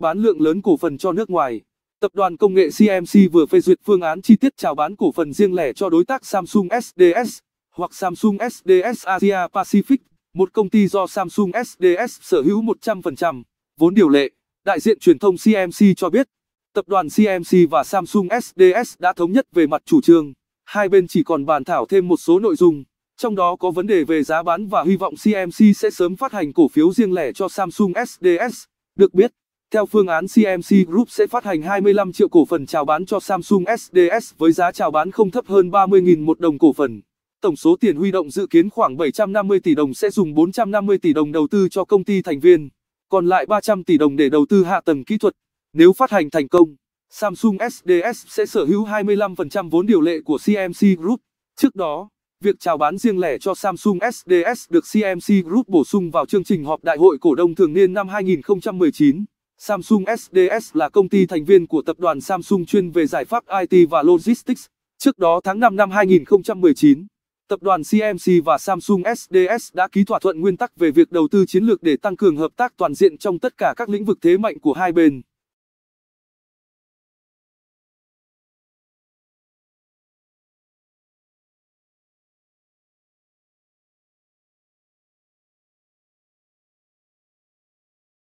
Bán lượng lớn cổ phần cho nước ngoài. Tập đoàn công nghệ CMC vừa phê duyệt phương án chi tiết chào bán cổ phần riêng lẻ cho đối tác Samsung SDS hoặc Samsung SDS Asia Pacific, một công ty do Samsung SDS sở hữu 100%, vốn điều lệ. Đại diện truyền thông CMC cho biết, tập đoàn CMC và Samsung SDS đã thống nhất về mặt chủ trương. Hai bên chỉ còn bàn thảo thêm một số nội dung, trong đó có vấn đề về giá bán và hy vọng CMC sẽ sớm phát hành cổ phiếu riêng lẻ cho Samsung SDS. Được biết, theo phương án CMC Group sẽ phát hành 25 triệu cổ phần chào bán cho Samsung SDS với giá chào bán không thấp hơn 30.000 một đồng cổ phần. Tổng số tiền huy động dự kiến khoảng 750 tỷ đồng sẽ dùng 450 tỷ đồng đầu tư cho công ty thành viên, còn lại 300 tỷ đồng để đầu tư hạ tầng kỹ thuật. Nếu phát hành thành công, Samsung SDS sẽ sở hữu 25% vốn điều lệ của CMC Group. Trước đó, việc chào bán riêng lẻ cho Samsung SDS được CMC Group bổ sung vào chương trình họp đại hội cổ đông thường niên năm 2019. Samsung SDS là công ty thành viên của tập đoàn Samsung chuyên về giải pháp IT và Logistics. Trước đó tháng 5 năm 2019, tập đoàn CMC và Samsung SDS đã ký thỏa thuận nguyên tắc về việc đầu tư chiến lược để tăng cường hợp tác toàn diện trong tất cả các lĩnh vực thế mạnh của hai bên.